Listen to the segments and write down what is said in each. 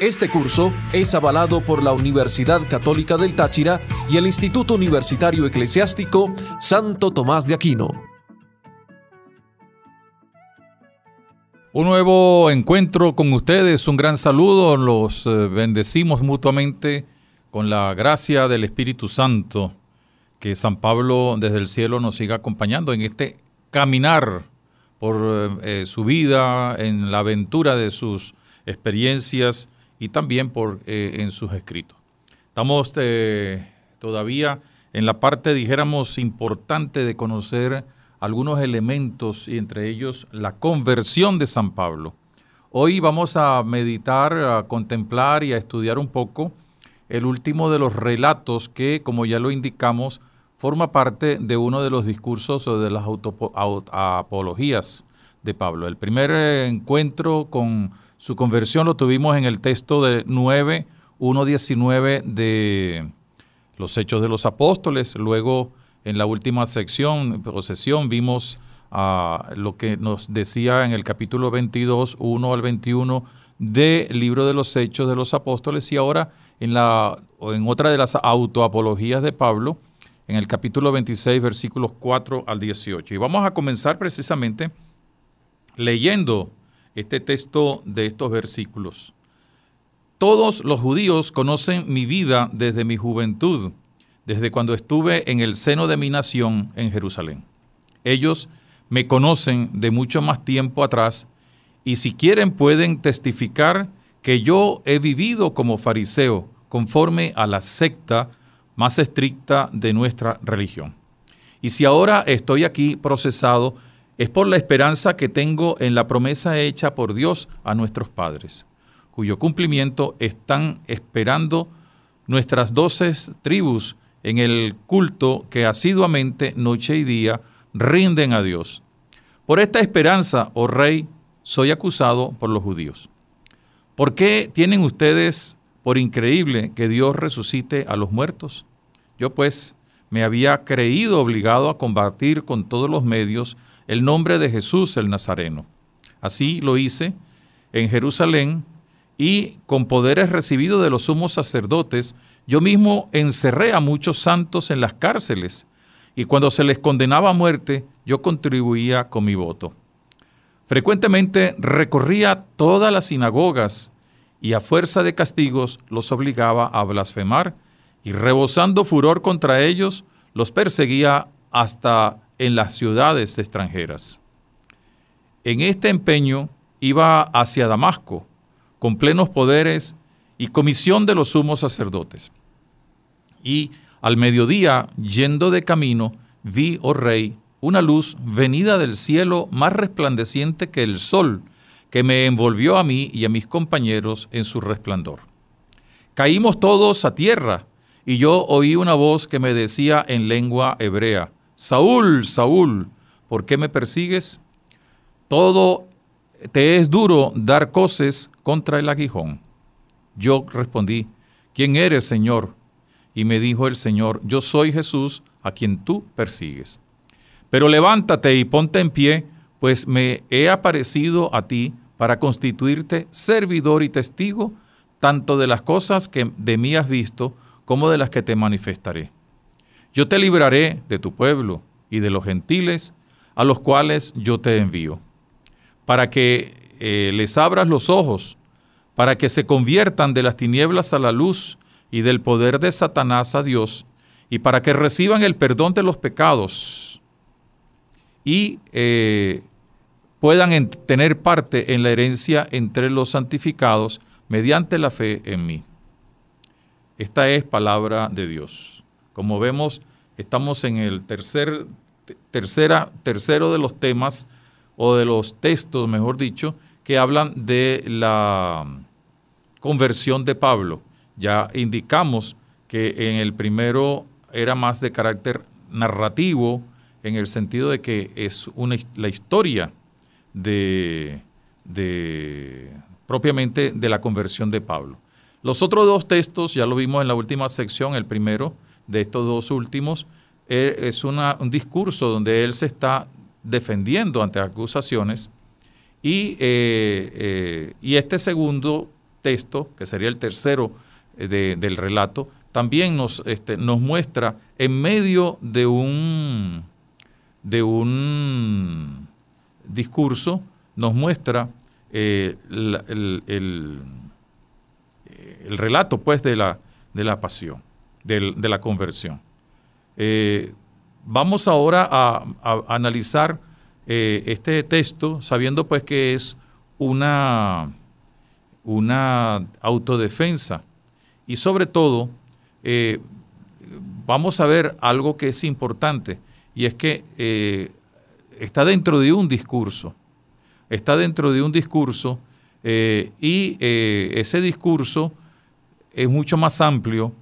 este curso es avalado por la Universidad Católica del Táchira y el Instituto Universitario Eclesiástico Santo Tomás de Aquino. Un nuevo encuentro con ustedes, un gran saludo, los eh, bendecimos mutuamente con la gracia del Espíritu Santo, que San Pablo desde el cielo nos siga acompañando en este caminar por eh, eh, su vida, en la aventura de sus experiencias y también por, eh, en sus escritos. Estamos eh, todavía en la parte, dijéramos, importante de conocer algunos elementos y entre ellos la conversión de San Pablo. Hoy vamos a meditar, a contemplar y a estudiar un poco el último de los relatos que, como ya lo indicamos, forma parte de uno de los discursos o de las apologías de Pablo. El primer eh, encuentro con su conversión lo tuvimos en el texto de 9, 1, 19 de los Hechos de los Apóstoles. Luego, en la última sección, procesión, vimos ah, lo que nos decía en el capítulo 22, 1 al 21 del libro de los Hechos de los Apóstoles. Y ahora, en, la, en otra de las autoapologías de Pablo, en el capítulo 26, versículos 4 al 18. Y vamos a comenzar precisamente leyendo este texto de estos versículos. Todos los judíos conocen mi vida desde mi juventud, desde cuando estuve en el seno de mi nación en Jerusalén. Ellos me conocen de mucho más tiempo atrás y si quieren pueden testificar que yo he vivido como fariseo conforme a la secta más estricta de nuestra religión. Y si ahora estoy aquí procesado, es por la esperanza que tengo en la promesa hecha por Dios a nuestros padres, cuyo cumplimiento están esperando nuestras doce tribus en el culto que asiduamente, noche y día, rinden a Dios. Por esta esperanza, oh rey, soy acusado por los judíos. ¿Por qué tienen ustedes por increíble que Dios resucite a los muertos? Yo pues me había creído obligado a combatir con todos los medios el nombre de Jesús el Nazareno. Así lo hice en Jerusalén y con poderes recibidos de los sumos sacerdotes, yo mismo encerré a muchos santos en las cárceles y cuando se les condenaba a muerte, yo contribuía con mi voto. Frecuentemente recorría todas las sinagogas y a fuerza de castigos los obligaba a blasfemar y rebosando furor contra ellos, los perseguía hasta en las ciudades extranjeras. En este empeño iba hacia Damasco, con plenos poderes y comisión de los sumos sacerdotes. Y al mediodía, yendo de camino, vi, oh rey, una luz venida del cielo más resplandeciente que el sol, que me envolvió a mí y a mis compañeros en su resplandor. Caímos todos a tierra, y yo oí una voz que me decía en lengua hebrea, Saúl, Saúl, ¿por qué me persigues? Todo te es duro dar coces contra el aguijón. Yo respondí, ¿quién eres, Señor? Y me dijo el Señor, yo soy Jesús, a quien tú persigues. Pero levántate y ponte en pie, pues me he aparecido a ti para constituirte servidor y testigo, tanto de las cosas que de mí has visto, como de las que te manifestaré yo te libraré de tu pueblo y de los gentiles a los cuales yo te envío, para que eh, les abras los ojos, para que se conviertan de las tinieblas a la luz y del poder de Satanás a Dios, y para que reciban el perdón de los pecados y eh, puedan tener parte en la herencia entre los santificados mediante la fe en mí. Esta es palabra de Dios. Como vemos, estamos en el tercero de los temas o de los textos, mejor dicho, que hablan de la conversión de Pablo. Ya indicamos que en el primero era más de carácter narrativo, en el sentido de que es la historia de, propiamente de la conversión de Pablo. Los otros dos textos, ya lo vimos en la última sección, el primero de estos dos últimos, eh, es un discurso donde él se está defendiendo ante acusaciones y, eh, eh, este segundo texto, que sería el tercero del relato, también nos, este, nos muestra en medio de un, de un discurso, nos muestra el, el, relato pues, de, la, de la pasión de la conversión. Eh, vamos ahora a, analizar eh, este texto, sabiendo pues que es una, una autodefensa. Y sobre todo, eh, vamos a ver algo que es importante, y es que está dentro de un discurso, está dentro de un discurso, y ese discurso es mucho más amplio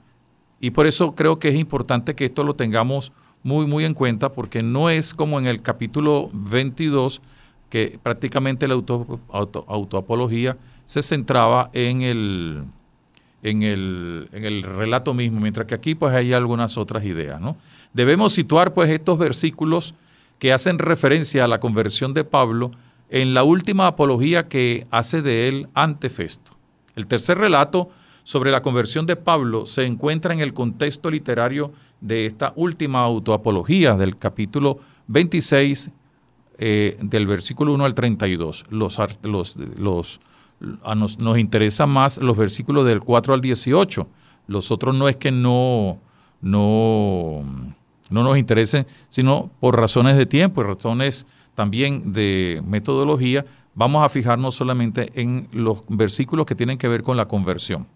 y por eso creo que es importante que esto lo tengamos muy, muy en cuenta, porque no es como en el capítulo 22, que prácticamente la auto, autoapología se centraba en el, en el, en, el, relato mismo, mientras que aquí pues hay algunas otras ideas. ¿no? Debemos situar pues estos versículos que hacen referencia a la conversión de Pablo en la última apología que hace de él ante Festo. El tercer relato sobre la conversión de Pablo se encuentra en el contexto literario de esta última autoapología del capítulo 26, eh, del versículo 1 al 32. Los, nos, interesan más los versículos del 4 al 18. Los otros no es que no, no, no nos interesen, sino por razones de tiempo y razones también de metodología, vamos a fijarnos solamente en los versículos que tienen que ver con la conversión.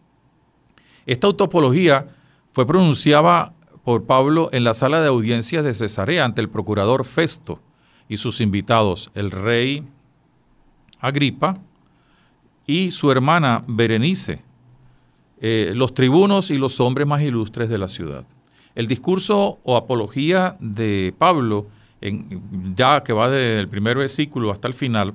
Esta autopología fue pronunciada por Pablo en la sala de audiencias de Cesarea ante el procurador Festo y sus invitados, el rey Agripa y su hermana Berenice, eh, los tribunos y los hombres más ilustres de la ciudad. El discurso o apología de Pablo, ya que va desde primer versículo hasta el final,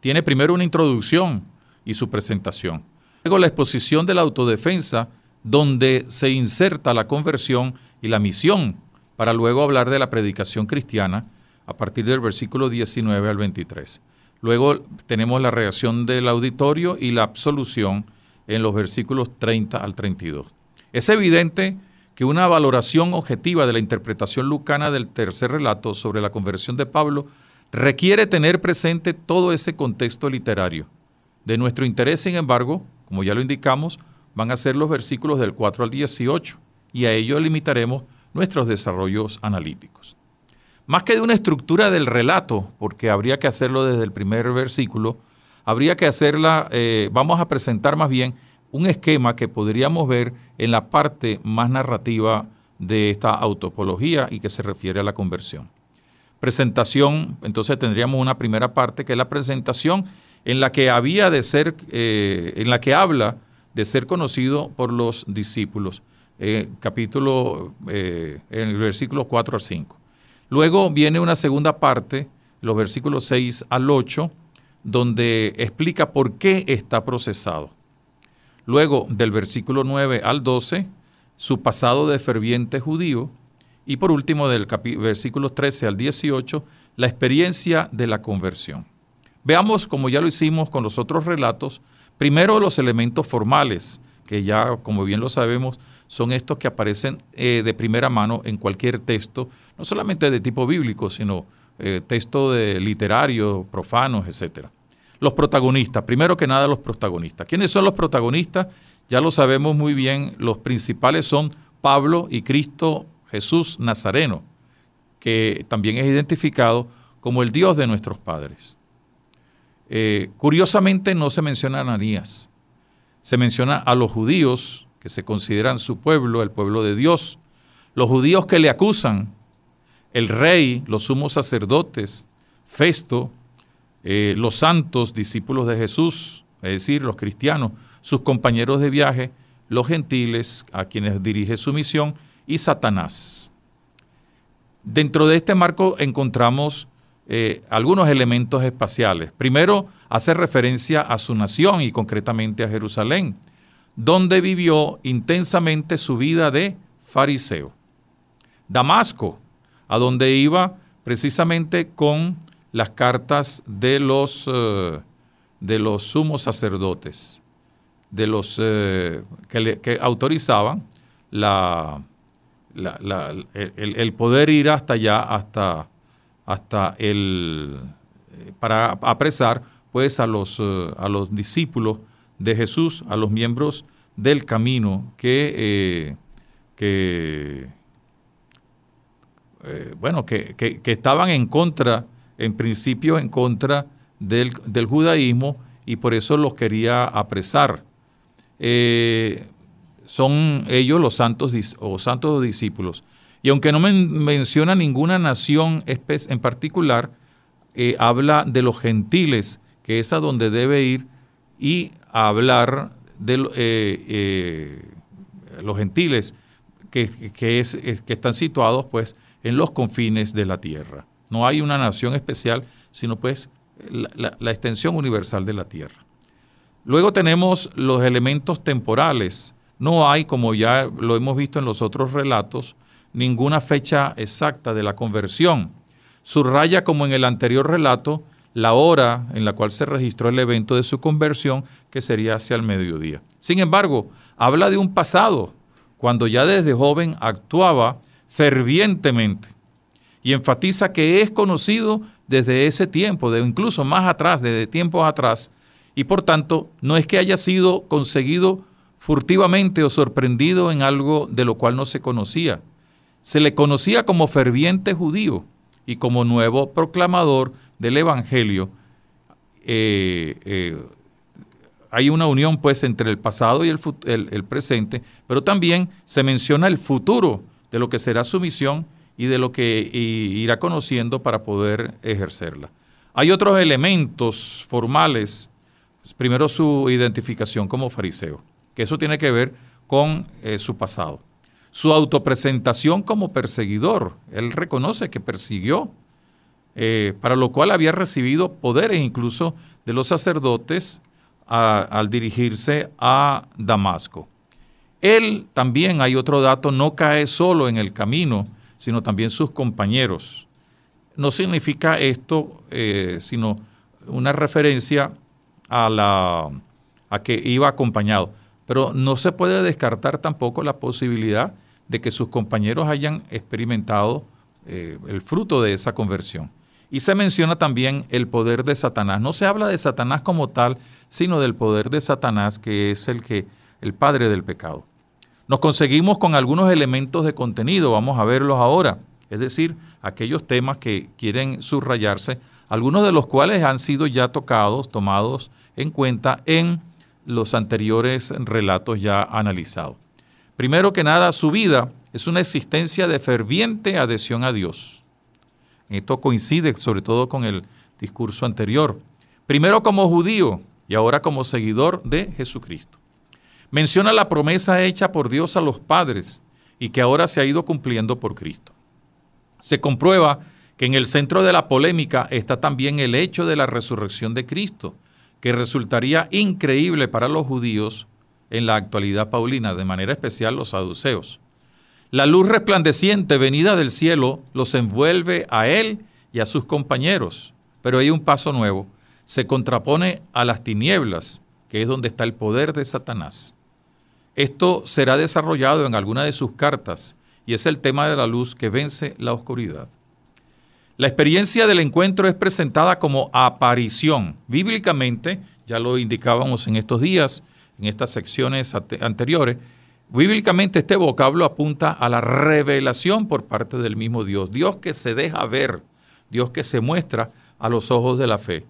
tiene primero una introducción y su presentación. Luego la exposición de la autodefensa, donde se inserta la conversión y la misión, para luego hablar de la predicación cristiana a partir del versículo 19 al 23. Luego tenemos la reacción del auditorio y la absolución en los versículos 30 al 32. Es evidente que una valoración objetiva de la interpretación lucana del tercer relato sobre la conversión de Pablo requiere tener presente todo ese contexto literario. De nuestro interés, sin embargo, como ya lo indicamos, van a ser los versículos del 4 al 18 y a ello limitaremos nuestros desarrollos analíticos. Más que de una estructura del relato, porque habría que hacerlo desde el primer versículo, habría que hacerla, eh, vamos a presentar más bien un esquema que podríamos ver en la parte más narrativa de esta autopología y que se refiere a la conversión. Presentación, entonces tendríamos una primera parte que es la presentación en la que había de ser, eh, en la que habla de ser conocido por los discípulos, eh, capítulo, eh, en el versículo 4 al 5. Luego viene una segunda parte, los versículos 6 al 8, donde explica por qué está procesado. Luego, del versículo 9 al 12, su pasado de ferviente judío. Y por último, del versículo 13 al 18, la experiencia de la conversión. Veamos, como ya lo hicimos con los otros relatos, primero los elementos formales, que ya, como bien lo sabemos, son estos que aparecen eh, de primera mano en cualquier texto, no solamente de tipo bíblico, sino eh, texto de literario, profanos, etcétera. Los protagonistas, primero que nada los protagonistas. ¿Quiénes son los protagonistas? Ya lo sabemos muy bien, los principales son Pablo y Cristo Jesús Nazareno, que también es identificado como el Dios de nuestros padres. Eh, curiosamente no se menciona a Ananías, se menciona a los judíos que se consideran su pueblo, el pueblo de Dios, los judíos que le acusan, el rey, los sumos sacerdotes, Festo, eh, los santos discípulos de Jesús, es decir, los cristianos, sus compañeros de viaje, los gentiles a quienes dirige su misión y Satanás. Dentro de este marco encontramos eh, algunos elementos espaciales. Primero, hace referencia a su nación y concretamente a Jerusalén, donde vivió intensamente su vida de fariseo. Damasco, a donde iba precisamente con las cartas de los, eh, de los sumos sacerdotes, de los eh, que, autorizaban la, el, el, poder ir hasta allá, hasta hasta el eh, para apresar pues a los, eh, a los discípulos de Jesús, a los miembros del camino que, eh, bueno, que, estaban en contra, en principio en contra del, judaísmo y por eso los quería apresar. son ellos los santos o santos discípulos. Y aunque no menciona ninguna nación en particular, eh, habla de los gentiles, que es a donde debe ir, y hablar de eh, eh, los gentiles, que, que, están situados pues en los confines de la tierra. No hay una nación especial, sino pues la extensión universal de la tierra. Luego tenemos los elementos temporales. No hay, como ya lo hemos visto en los otros relatos, ninguna fecha exacta de la conversión. Subraya como en el anterior relato la hora en la cual se registró el evento de su conversión, que sería hacia el mediodía. Sin embargo, habla de un pasado, cuando ya desde joven actuaba fervientemente y enfatiza que es conocido desde ese tiempo, de incluso más atrás, desde tiempos atrás, y por tanto no es que haya sido conseguido furtivamente o sorprendido en algo de lo cual no se conocía, se le conocía como ferviente judío y como nuevo proclamador del Evangelio. Eh, eh, hay una unión pues entre el pasado y el, presente, pero también se menciona el futuro de lo que será su misión y de lo que irá conociendo para poder ejercerla. Hay otros elementos formales. Primero su identificación como fariseo, que eso tiene que ver con eh, su pasado su autopresentación como perseguidor. Él reconoce que persiguió, eh, para lo cual había recibido poderes incluso de los sacerdotes al dirigirse a Damasco. Él también, hay otro dato, no cae solo en el camino, sino también sus compañeros. No significa esto, eh, sino una referencia a, la, a que iba acompañado. Pero no se puede descartar tampoco la posibilidad de que sus compañeros hayan experimentado eh, el fruto de esa conversión. Y se menciona también el poder de Satanás. No se habla de Satanás como tal, sino del poder de Satanás, que es el que el padre del pecado. Nos conseguimos con algunos elementos de contenido, vamos a verlos ahora, es decir, aquellos temas que quieren subrayarse, algunos de los cuales han sido ya tocados, tomados en cuenta en los anteriores relatos ya analizados. Primero que nada, su vida es una existencia de ferviente adhesión a Dios. Esto coincide sobre todo con el discurso anterior. Primero como judío y ahora como seguidor de Jesucristo. Menciona la promesa hecha por Dios a los padres y que ahora se ha ido cumpliendo por Cristo. Se comprueba que en el centro de la polémica está también el hecho de la resurrección de Cristo, que resultaría increíble para los judíos en la actualidad paulina, de manera especial los saduceos. La luz resplandeciente venida del cielo los envuelve a él y a sus compañeros, pero hay un paso nuevo, se contrapone a las tinieblas, que es donde está el poder de Satanás. Esto será desarrollado en alguna de sus cartas y es el tema de la luz que vence la oscuridad. La experiencia del encuentro es presentada como aparición. Bíblicamente, ya lo indicábamos en estos días, en estas secciones anteriores, bíblicamente este vocablo apunta a la revelación por parte del mismo Dios, Dios que se deja ver, Dios que se muestra a los ojos de la fe.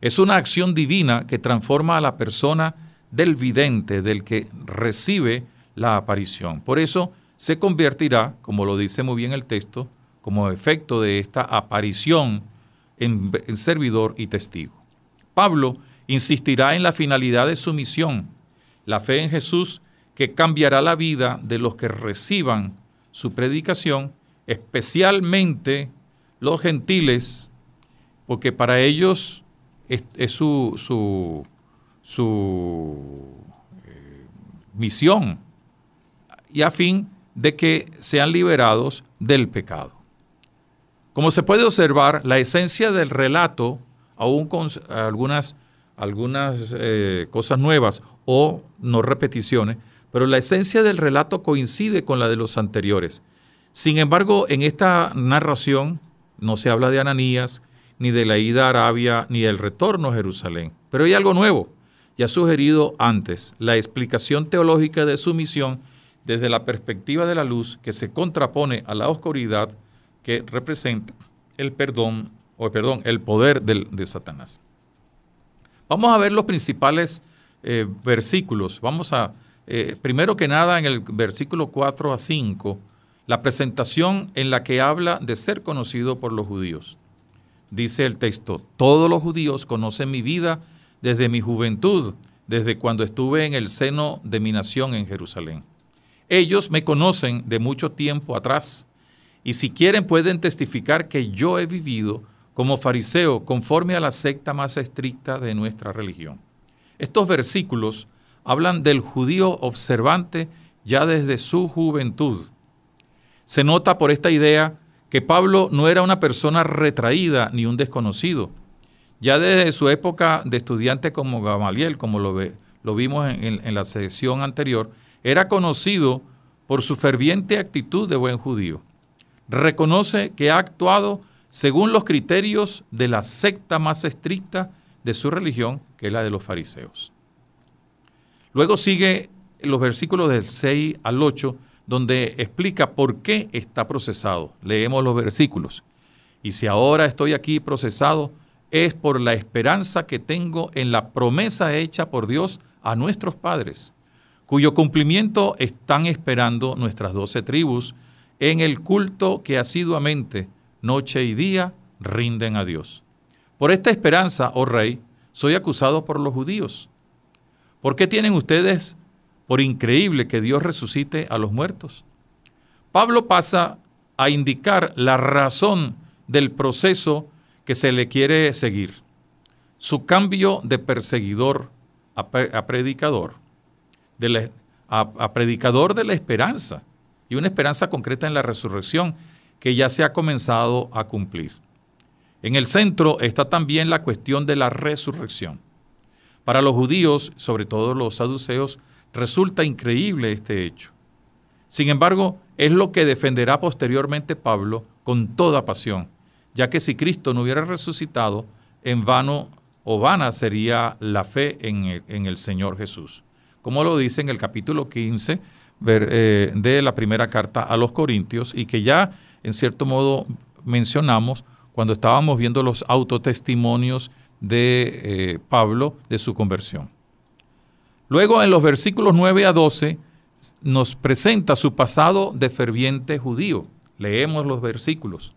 Es una acción divina que transforma a la persona del vidente, del que recibe la aparición. Por eso se convertirá, como lo dice muy bien el texto, como efecto de esta aparición en, servidor y testigo. Pablo insistirá en la finalidad de su misión, la fe en Jesús que cambiará la vida de los que reciban su predicación, especialmente los gentiles, porque para ellos es, su, eh, misión y a fin de que sean liberados del pecado. Como se puede observar, la esencia del relato, aún con algunas, algunas eh, cosas nuevas o no repeticiones, pero la esencia del relato coincide con la de los anteriores. Sin embargo, en esta narración no se habla de Ananías, ni de la ida a Arabia, ni del retorno a Jerusalén. Pero hay algo nuevo, ya sugerido antes, la explicación teológica de su misión desde la perspectiva de la luz que se contrapone a la oscuridad que representa el perdón, o perdón, el poder del, de Satanás. Vamos a ver los principales eh, versículos. Vamos a, eh, primero que nada, en el versículo 4 a 5, la presentación en la que habla de ser conocido por los judíos. Dice el texto, todos los judíos conocen mi vida desde mi juventud, desde cuando estuve en el seno de mi nación en Jerusalén. Ellos me conocen de mucho tiempo atrás y si quieren pueden testificar que yo he vivido como fariseo conforme a la secta más estricta de nuestra religión. Estos versículos hablan del judío observante ya desde su juventud. Se nota por esta idea que Pablo no era una persona retraída ni un desconocido. Ya desde su época de estudiante como Gamaliel, como lo, vimos en la sesión anterior, era conocido por su ferviente actitud de buen judío reconoce que ha actuado según los criterios de la secta más estricta de su religión, que es la de los fariseos. Luego sigue los versículos del 6 al 8, donde explica por qué está procesado. Leemos los versículos. Y si ahora estoy aquí procesado, es por la esperanza que tengo en la promesa hecha por Dios a nuestros padres, cuyo cumplimiento están esperando nuestras doce tribus, en el culto que asiduamente, noche y día, rinden a Dios. Por esta esperanza, oh rey, soy acusado por los judíos. ¿Por qué tienen ustedes por increíble que Dios resucite a los muertos? Pablo pasa a indicar la razón del proceso que se le quiere seguir, su cambio de perseguidor a, predicador, de a predicador de la esperanza y una esperanza concreta en la resurrección que ya se ha comenzado a cumplir. En el centro está también la cuestión de la resurrección. Para los judíos, sobre todo los saduceos, resulta increíble este hecho. Sin embargo, es lo que defenderá posteriormente Pablo con toda pasión, ya que si Cristo no hubiera resucitado, en vano o vana sería la fe en el, Señor Jesús. Como lo dice en el capítulo 15 eh, de la primera carta a los Corintios y que ya en cierto modo mencionamos cuando estábamos viendo los autotestimonios de eh, Pablo de su conversión. Luego en los versículos 9 a 12 nos presenta su pasado de ferviente judío. Leemos los versículos.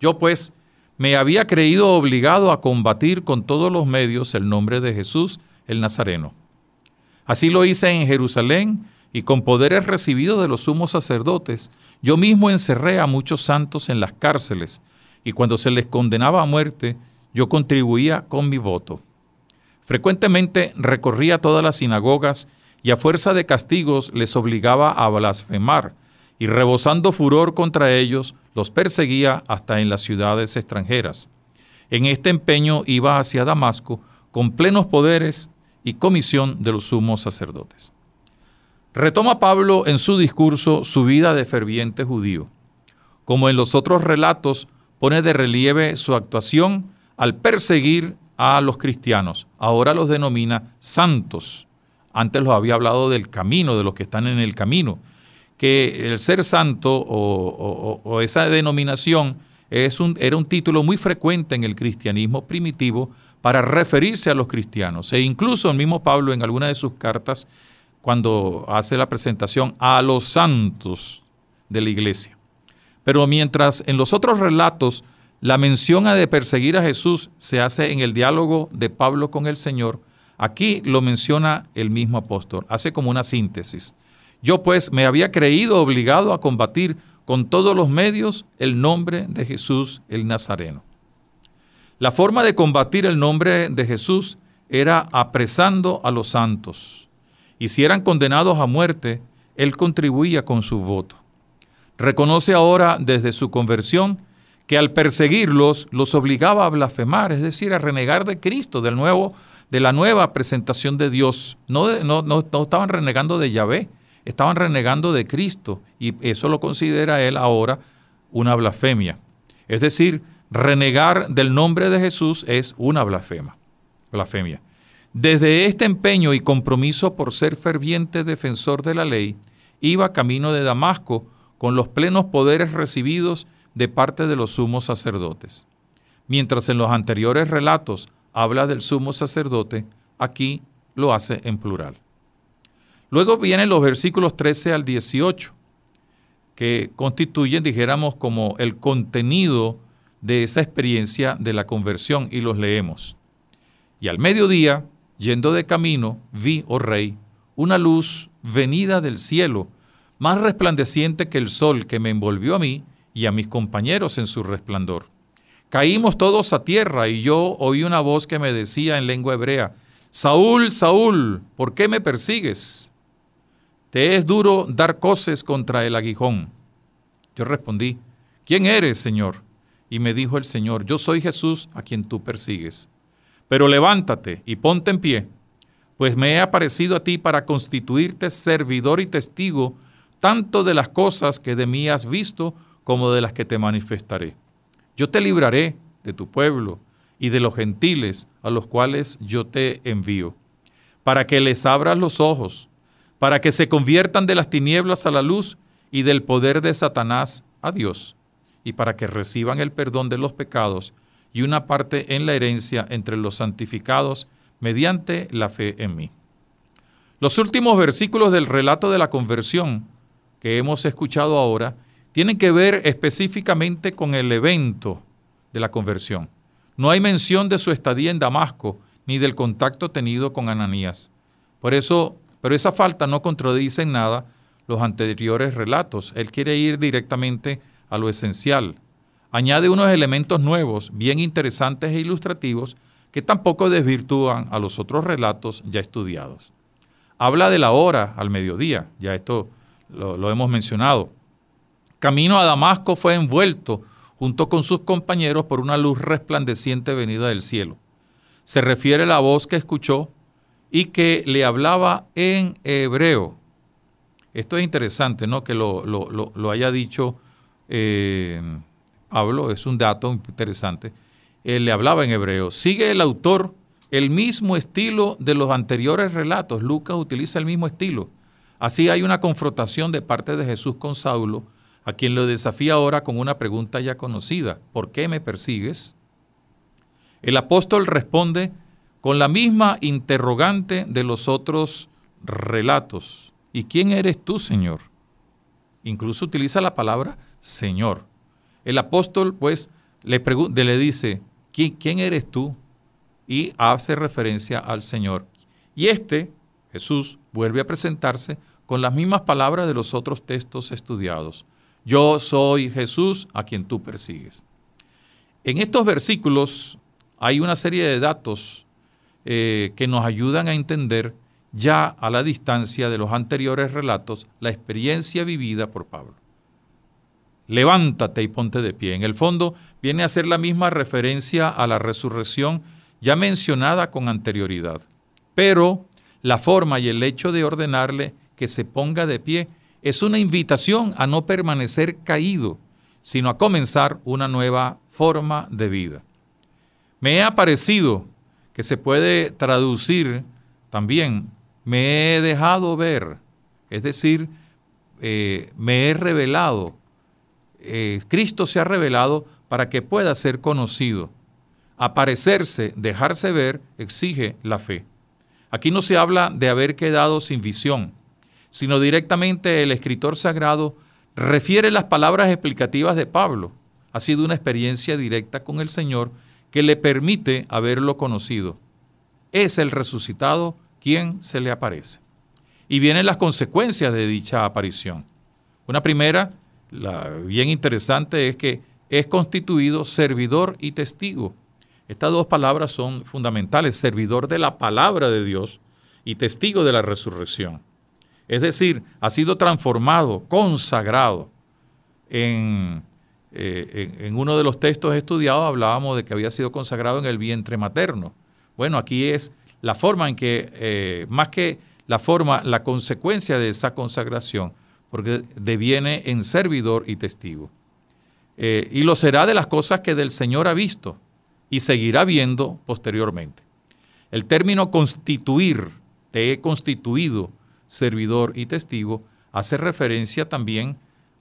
Yo pues me había creído obligado a combatir con todos los medios el nombre de Jesús el Nazareno. Así lo hice en Jerusalén, y con poderes recibidos de los sumos sacerdotes, yo mismo encerré a muchos santos en las cárceles, y cuando se les condenaba a muerte, yo contribuía con mi voto. Frecuentemente recorría todas las sinagogas y a fuerza de castigos les obligaba a blasfemar, y rebosando furor contra ellos, los perseguía hasta en las ciudades extranjeras. En este empeño iba hacia Damasco con plenos poderes y comisión de los sumos sacerdotes. Retoma Pablo en su discurso su vida de ferviente judío. Como en los otros relatos, pone de relieve su actuación al perseguir a los cristianos. Ahora los denomina santos. Antes los había hablado del camino, de los que están en el camino. Que el ser santo o, esa denominación es un, era un título muy frecuente en el cristianismo primitivo para referirse a los cristianos. E incluso el mismo Pablo en alguna de sus cartas cuando hace la presentación a los santos de la iglesia. Pero mientras en los otros relatos la mención a de perseguir a Jesús se hace en el diálogo de Pablo con el Señor, aquí lo menciona el mismo apóstol, hace como una síntesis. Yo pues me había creído obligado a combatir con todos los medios el nombre de Jesús el Nazareno. La forma de combatir el nombre de Jesús era apresando a los santos y si eran condenados a muerte, él contribuía con su voto. Reconoce ahora desde su conversión que al perseguirlos los obligaba a blasfemar, es decir, a renegar de Cristo, del nuevo, de la nueva presentación de Dios. No, no, estaban renegando de Yahvé, estaban renegando de Cristo y eso lo considera él ahora una blasfemia. Es decir, renegar del nombre de Jesús es una blasfema, blasfemia. Desde este empeño y compromiso por ser ferviente defensor de la ley, iba camino de Damasco con los plenos poderes recibidos de parte de los sumos sacerdotes. Mientras en los anteriores relatos habla del sumo sacerdote, aquí lo hace en plural. Luego vienen los versículos 13 al 18, que constituyen, dijéramos, como el contenido de esa experiencia de la conversión, y los leemos. Y al mediodía, Yendo de camino, vi, oh rey, una luz venida del cielo, más resplandeciente que el sol que me envolvió a mí y a mis compañeros en su resplandor. Caímos todos a tierra y yo oí una voz que me decía en lengua hebrea, Saúl, Saúl, ¿por qué me persigues? Te es duro dar coces contra el aguijón. Yo respondí, ¿quién eres, Señor? Y me dijo el Señor, yo soy Jesús a quien tú persigues. Pero levántate y ponte en pie, pues me he aparecido a ti para constituirte servidor y testigo tanto de las cosas que de mí has visto como de las que te manifestaré. Yo te libraré de tu pueblo y de los gentiles a los cuales yo te envío, para que les abras los ojos, para que se conviertan de las tinieblas a la luz y del poder de Satanás a Dios, y para que reciban el perdón de los pecados y una parte en la herencia entre los santificados mediante la fe en mí. Los últimos versículos del relato de la conversión que hemos escuchado ahora tienen que ver específicamente con el evento de la conversión. No hay mención de su estadía en Damasco ni del contacto tenido con Ananías. Por eso, pero esa falta no contradice en nada los anteriores relatos. Él quiere ir directamente a lo esencial, añade unos elementos nuevos, bien interesantes e ilustrativos, que tampoco desvirtúan a los otros relatos ya estudiados. Habla de la hora al mediodía, ya esto lo, hemos mencionado. Camino a Damasco fue envuelto junto con sus compañeros por una luz resplandeciente venida del cielo. Se refiere a la voz que escuchó y que le hablaba en hebreo. Esto es interesante, ¿no? Que lo, haya dicho eh, Pablo, es un dato interesante, él le hablaba en hebreo. Sigue el autor el mismo estilo de los anteriores relatos. Lucas utiliza el mismo estilo. Así hay una confrontación de parte de Jesús con Saulo, a quien lo desafía ahora con una pregunta ya conocida. ¿Por qué me persigues? El apóstol responde con la misma interrogante de los otros relatos. ¿Y quién eres tú, Señor? Incluso utiliza la palabra Señor. El apóstol, pues, le, le dice, ¿quién, eres tú? Y hace referencia al Señor. Y este, Jesús, vuelve a presentarse con las mismas palabras de los otros textos estudiados. Yo soy Jesús a quien tú persigues. En estos versículos hay una serie de datos eh, que nos ayudan a entender ya a la distancia de los anteriores relatos la experiencia vivida por Pablo levántate y ponte de pie. En el fondo viene a ser la misma referencia a la resurrección ya mencionada con anterioridad. Pero la forma y el hecho de ordenarle que se ponga de pie es una invitación a no permanecer caído, sino a comenzar una nueva forma de vida. Me ha parecido que se puede traducir también, me he dejado ver, es decir, eh, me he revelado, eh, Cristo se ha revelado para que pueda ser conocido. Aparecerse, dejarse ver, exige la fe. Aquí no se habla de haber quedado sin visión, sino directamente el escritor sagrado refiere las palabras explicativas de Pablo. Ha sido una experiencia directa con el Señor que le permite haberlo conocido. Es el resucitado quien se le aparece. Y vienen las consecuencias de dicha aparición. Una primera bien interesante es que es constituido servidor y testigo. Estas dos palabras son fundamentales, servidor de la palabra de Dios y testigo de la resurrección. Es decir, ha sido transformado, consagrado. En, eh, en, uno de los textos estudiados hablábamos de que había sido consagrado en el vientre materno. Bueno, aquí es la forma en que, eh, más que la forma, la consecuencia de esa consagración, porque deviene en servidor y testigo. Eh, y lo será de las cosas que del Señor ha visto y seguirá viendo posteriormente. El término constituir, te he constituido servidor y testigo, hace referencia también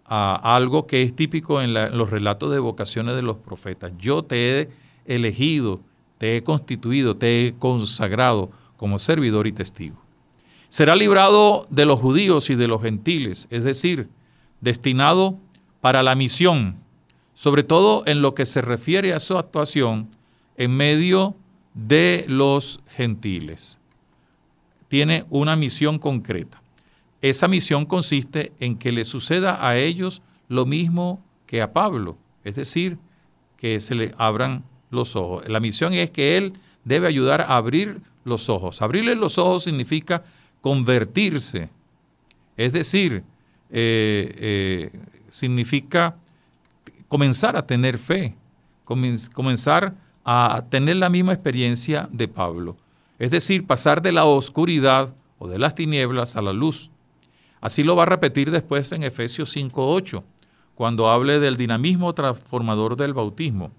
a algo que es típico en, en los relatos de vocaciones de los profetas. Yo te he elegido, te he constituido, te he consagrado como servidor y testigo. Será librado de los judíos y de los gentiles, es decir, destinado para la misión, sobre todo en lo que se refiere a su actuación en medio de los gentiles. Tiene una misión concreta. Esa misión consiste en que le suceda a ellos lo mismo que a Pablo, es decir, que se le abran los ojos. La misión es que él debe ayudar a abrir los ojos. Abrirle los ojos significa convertirse. Es decir, eh, eh, significa comenzar a tener fe, comenzar a tener la misma experiencia de Pablo. Es decir, pasar de la oscuridad o de las tinieblas a la luz. Así lo va a repetir después en Efesios 5.8, cuando hable del dinamismo transformador del bautismo.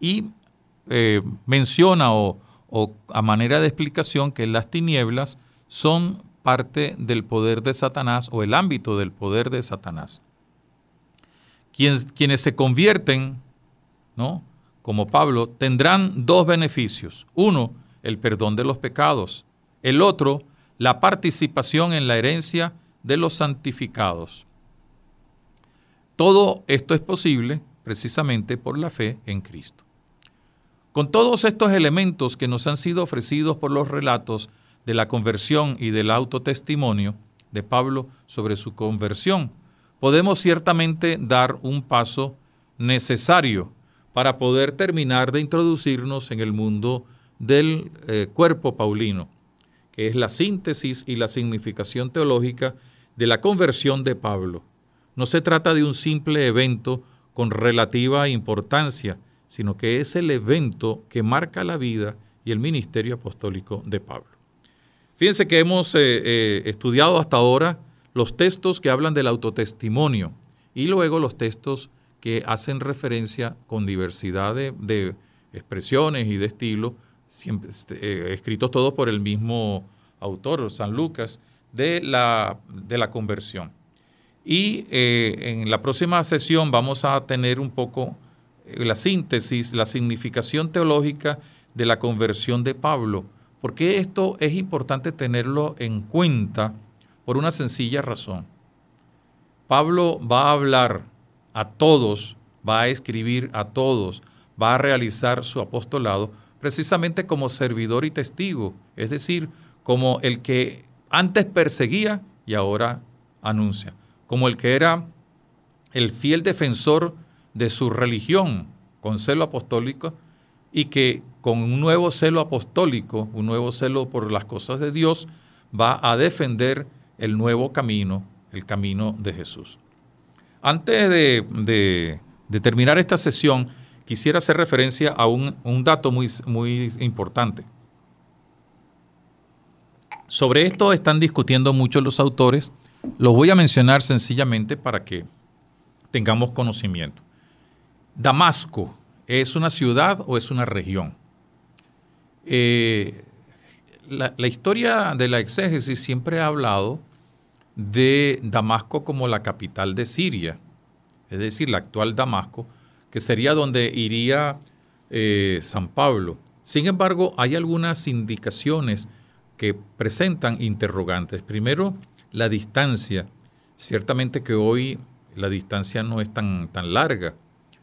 Y eh, menciona o a manera de explicación que las tinieblas son parte del poder de Satanás o el ámbito del poder de Satanás. quienes se convierten, ¿no? como Pablo, tendrán dos beneficios. Uno, el perdón de los pecados. El otro, la participación en la herencia de los santificados. Todo esto es posible precisamente por la fe en Cristo. Con todos estos elementos que nos han sido ofrecidos por los relatos de la conversión y del autotestimonio de Pablo sobre su conversión, podemos ciertamente dar un paso necesario para poder terminar de introducirnos en el mundo del eh, cuerpo paulino, que es la síntesis y la significación teológica de la conversión de Pablo. No se trata de un simple evento con relativa importancia, sino que es el evento que marca la vida y el ministerio apostólico de Pablo. Fíjense que hemos eh, eh, estudiado hasta ahora los textos que hablan del autotestimonio y luego los textos que hacen referencia con diversidad de, expresiones y de estilo, este, eh, escritos todos por el mismo autor, San Lucas, de de la conversión. Y en la próxima sesión vamos a tener un poco la síntesis, la significación teológica de la conversión de Pablo qué esto es importante tenerlo en cuenta por una sencilla razón. Pablo va a hablar a todos, va a escribir a todos, va a realizar su apostolado precisamente como servidor y testigo, es decir, como el que antes perseguía y ahora anuncia, como el que era el fiel defensor de su religión con celo apostólico y que con un nuevo celo apostólico, un nuevo celo por las cosas de Dios, va a defender el nuevo camino, el camino de Jesús. Antes de, terminar esta sesión, quisiera hacer referencia a un, dato muy, importante. Sobre esto están discutiendo muchos los autores. Lo voy a mencionar sencillamente para que tengamos conocimiento. Damasco, ¿es una ciudad o es una región? Eh, la, historia de la exégesis siempre ha hablado de Damasco como la capital de Siria, es decir, la actual Damasco, que sería donde iría eh, San Pablo. Sin embargo, hay algunas indicaciones que presentan interrogantes. Primero, la distancia. Ciertamente que hoy la distancia no es tan, tan larga.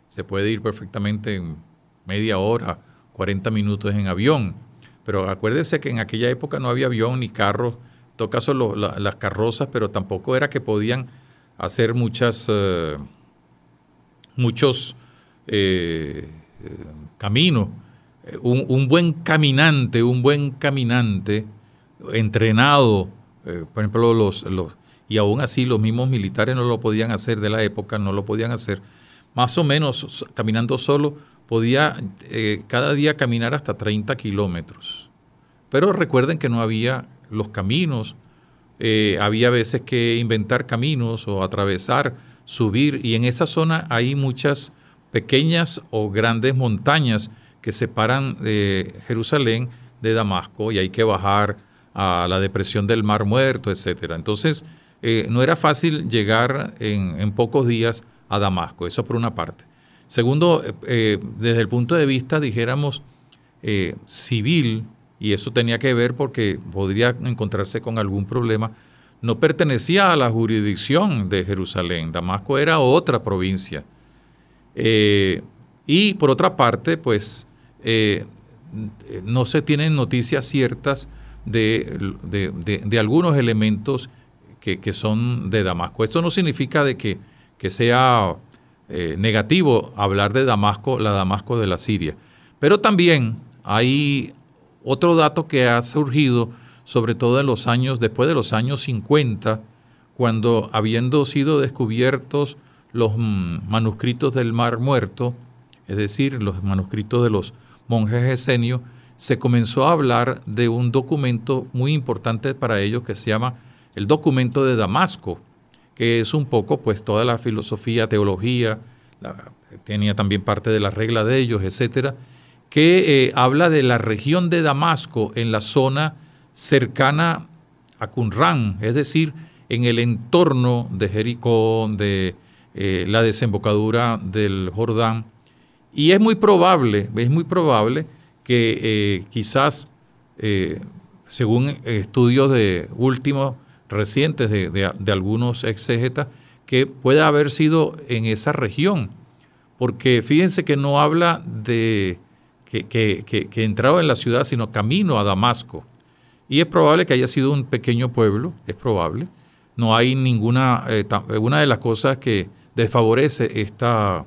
Se puede ir perfectamente en media hora 40 minutos en avión. Pero acuérdese que en aquella época no había avión ni carros, en todo caso las carrozas, pero tampoco era que podían hacer muchas, eh, muchos eh, eh caminos. Eh, un, buen caminante, un buen caminante entrenado, por ejemplo, los, y aún así los mismos militares no lo podían hacer de la época, no lo podían hacer, más o menos caminando solo podía eh, cada día caminar hasta 30 kilómetros. Pero recuerden que no había los caminos, eh, había veces que inventar caminos o atravesar, subir, y en esa zona hay muchas pequeñas o grandes montañas que separan eh, Jerusalén de Damasco y hay que bajar a la depresión del Mar Muerto, etc. Entonces, no era fácil llegar en pocos días a Damasco, eso por una parte. Segundo, eh, eh, desde el punto de vista, dijéramos, eh, civil, y eso tenía que ver porque podría encontrarse con algún problema, no pertenecía a la jurisdicción de Jerusalén, Damasco era otra provincia. y por otra parte, pues no se tienen noticias ciertas de, algunos elementos que, son de Damasco. Esto no significa de que, que sea eh, negativo hablar de Damasco, la Damasco de la Siria. Pero también hay otro dato que ha surgido, sobre todo en los años, después de los años 50, cuando habiendo sido descubiertos los manuscritos del Mar Muerto, es decir, los manuscritos de los monjes esenios, se comenzó a hablar de un documento muy importante para ellos que se llama el documento de Damasco, que es un poco pues toda la filosofía, teología, tenía también parte de la regla de ellos, etcétera, que eh, habla de la región de Damasco en la zona cercana a Qumran, es decir, en el entorno de Jericó, de eh, la desembocadura del Jordán. Y es muy probable, es muy probable que eh, quizás, según estudios de últimos, recientes de, de, algunos exégetas que pueda haber sido en esa región. Porque fíjense que no habla de que, que, entraba en la ciudad, sino camino a Damasco. Y es probable que haya sido un pequeño pueblo, es probable. No hay ninguna, eh, una de las cosas que desfavorece esta,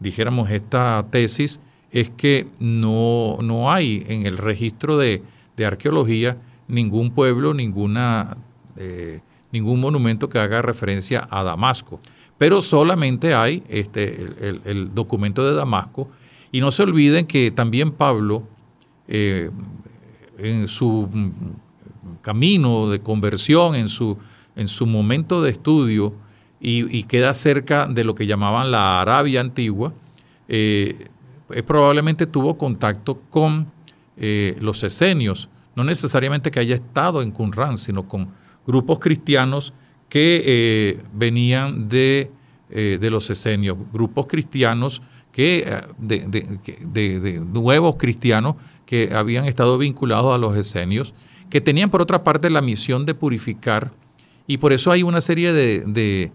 dijéramos, esta tesis es que no, no hay en el registro de, de arqueología ningún pueblo, ninguna eh, ningún monumento que haga referencia a Damasco. Pero solamente hay este, el, documento de Damasco. Y no se olviden que también Pablo, eh, en su camino de conversión, en su, en su momento de estudio, y, queda cerca de lo que llamaban la Arabia antigua, eh, probablemente tuvo contacto con los esenios, no necesariamente que haya estado en Qumran, sino con grupos cristianos que eh, venían eh, de, los esenios, grupos cristianos que, eh, de, nuevos cristianos que habían estado vinculados a los esenios, que tenían por otra parte la misión de purificar, y por eso hay una serie de,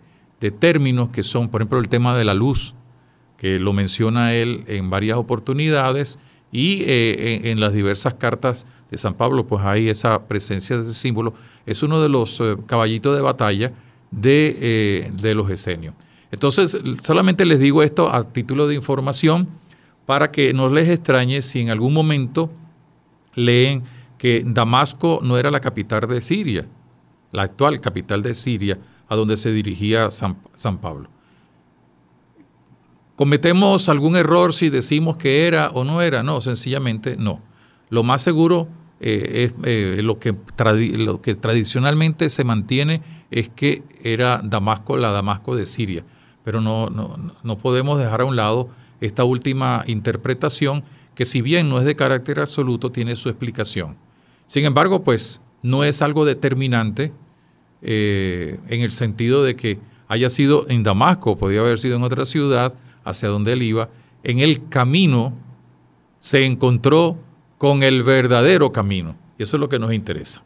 términos que son, por ejemplo, el tema de la luz, que lo menciona él en varias oportunidades, y eh, en, las diversas cartas de San Pablo, pues hay esa presencia de ese símbolo. Es uno de los eh, caballitos de batalla eh, de, los esenios. Entonces, solamente les digo esto a título de información para que no les extrañe si en algún momento leen que Damasco no era la capital de Siria, la actual capital de Siria, a donde se dirigía San Pablo. ¿Cometemos algún error si decimos que era o no era? No, sencillamente no. Lo más seguro eh, es eh, lo, que tradicionalmente se mantiene es que era Damasco, la Damasco de Siria. Pero no, no, podemos dejar a un lado esta última interpretación que si bien no es de carácter absoluto, tiene su explicación. Sin embargo, pues no es algo determinante eh, en el sentido de que haya sido en Damasco, podría haber sido en otra ciudad, hacia donde él iba, en el camino se encontró con el verdadero camino. Y eso es lo que nos interesa.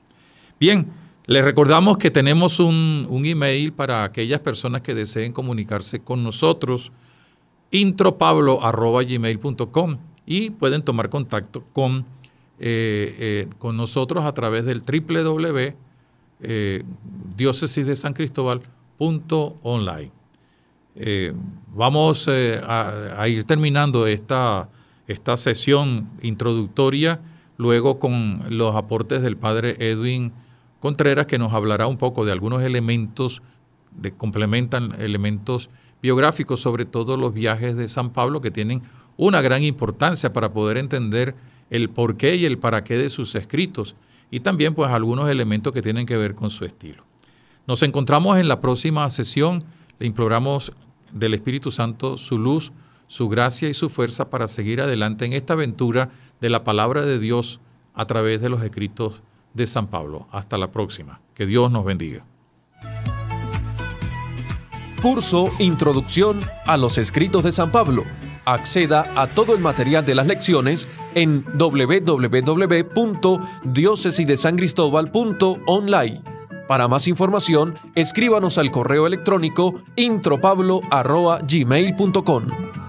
Bien, les recordamos que tenemos un, email para aquellas personas que deseen comunicarse con nosotros, intropablo.gmail.com y pueden tomar contacto con, eh, eh, con nosotros a través del www. Eh, eh, vamos eh, a, ir terminando esta, esta sesión introductoria, luego con los aportes del padre Edwin Contreras, que nos hablará un poco de algunos elementos, de, complementan elementos biográficos, sobre todo los viajes de San Pablo, que tienen una gran importancia para poder entender el porqué y el para qué de sus escritos, y también pues algunos elementos que tienen que ver con su estilo. Nos encontramos en la próxima sesión, le imploramos del Espíritu Santo su luz, su gracia y su fuerza para seguir adelante en esta aventura de la palabra de Dios a través de los escritos de San Pablo. Hasta la próxima. Que Dios nos bendiga. Curso Introducción a los Escritos de San Pablo. Acceda a todo el material de las lecciones en www.diócesidesangristóbal.online. Para más información, escríbanos al correo electrónico intropablo.gmail.com.